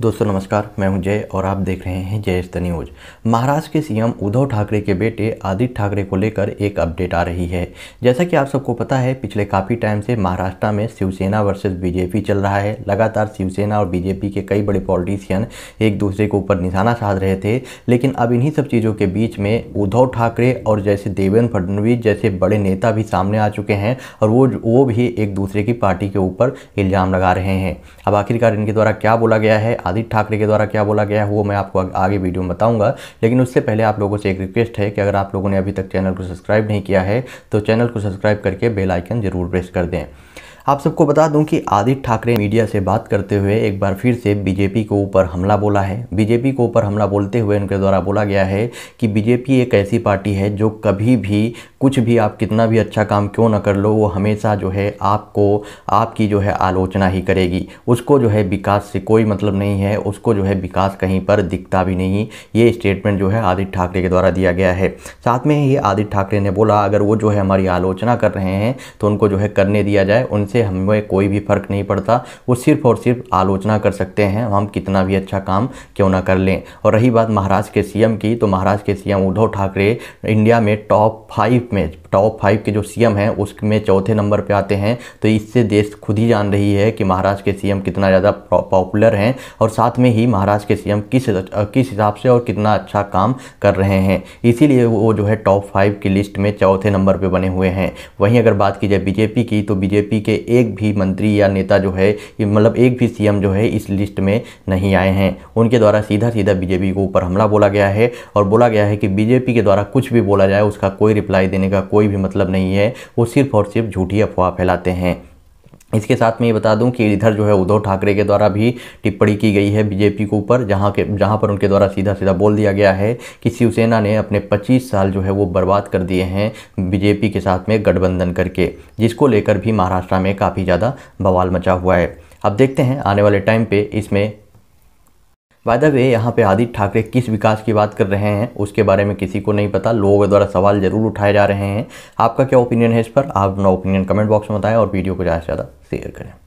दोस्तों नमस्कार मैं हूं जय और आप देख रहे हैं जय स्त न्यूज महाराष्ट्र के सीएम उद्धव ठाकरे के बेटे आदित्य ठाकरे को लेकर एक अपडेट आ रही है जैसा कि आप सबको पता है पिछले काफ़ी टाइम से महाराष्ट्र में शिवसेना वर्सेस बीजेपी चल रहा है लगातार शिवसेना और बीजेपी के कई बड़े पॉलिटिशियन एक दूसरे के ऊपर निशाना साध रहे थे लेकिन अब इन्हीं सब चीज़ों के बीच में उद्धव ठाकरे और जैसे देवेंद्र फडणवीस जैसे बड़े नेता भी सामने आ चुके हैं और वो वो भी एक दूसरे की पार्टी के ऊपर इल्ज़ाम लगा रहे हैं अब आखिरकार इनके द्वारा क्या बोला गया है आदित्य ठाकरे के द्वारा क्या बोला गया है वो मैं आपको आगे वीडियो में बताऊंगा लेकिन उससे पहले आप लोगों से एक रिक्वेस्ट है कि अगर आप लोगों ने अभी तक चैनल को सब्सक्राइब नहीं किया है तो चैनल को सब्सक्राइब करके बेल आइकन ज़रूर प्रेस कर दें आप सबको बता दूं कि आदित्य ठाकरे मीडिया से बात करते हुए एक बार फिर से बीजेपी को ऊपर हमला बोला है बीजेपी को ऊपर हमला बोलते हुए उनके द्वारा बोला गया है कि बीजेपी एक ऐसी पार्टी है जो कभी भी कुछ भी आप कितना भी अच्छा काम क्यों ना कर लो वो हमेशा जो है आपको आपकी जो है आलोचना ही करेगी उसको जो है विकास से कोई मतलब नहीं है उसको जो है विकास कहीं पर दिखता भी नहीं ये स्टेटमेंट जो है आदित्य ठाकरे के द्वारा दिया गया है साथ में ही आदित्य ठाकरे ने बोला अगर वो जो है हमारी आलोचना कर रहे हैं तो उनको जो है करने दिया जाए उनसे हमें कोई भी फ़र्क नहीं पड़ता वो सिर्फ और सिर्फ आलोचना कर सकते हैं हम कितना भी अच्छा काम क्यों ना कर लें और रही बात महाराष्ट्र के सीएम की तो महाराष्ट्र के सीएम उद्धव ठाकरे इंडिया में top five még top five के जो सीएम हैं उसमें चौथे नंबर पे आते हैं तो इससे देश खुद ही जान रही है कि महाराष्ट्र के सीएम कितना ज़्यादा पॉपुलर हैं और साथ में ही महाराष्ट्र के सीएम किस किस हिसाब से और कितना अच्छा काम कर रहे हैं इसीलिए वो जो है टॉप फाइव की लिस्ट में चौथे नंबर पर बने हुए हैं वहीं अगर बात की जाए बीजेपी की तो बीजेपी के एक भी मंत्री या नेता जो है मतलब एक भी सी जो है इस लिस्ट में नहीं आए हैं उनके द्वारा सीधा सीधा बीजेपी को ऊपर हमला बोला गया है और बोला गया है कि बीजेपी के द्वारा कुछ भी बोला जाए उसका कोई रिप्लाई देने का कोई कोई भी मतलब नहीं है वो सिर्फ और सिर्फ झूठी अफवाह फैलाते हैं इसके साथ मैं ये बता दूं कि इधर जो है उद्धव ठाकरे के द्वारा भी टिप्पणी की गई है बीजेपी के ऊपर जहां के जहां पर उनके द्वारा सीधा सीधा बोल दिया गया है कि शिवसेना ने अपने 25 साल जो है वो बर्बाद कर दिए हैं बीजेपी के साथ में गठबंधन करके जिसको लेकर भी महाराष्ट्र में काफ़ी ज़्यादा बवाल मचा हुआ है अब देखते हैं आने वाले टाइम पर इसमें वायदा वे यहाँ पे आदित्य ठाकरे किस विकास की बात कर रहे हैं उसके बारे में किसी को नहीं पता लोगों द्वारा सवाल जरूर उठाए जा रहे हैं आपका क्या ओपिनियन है इस पर आप अपना ओपिनियन कमेंट बॉक्स में बताएं और वीडियो को ज़्यादा से ज़्यादा शेयर करें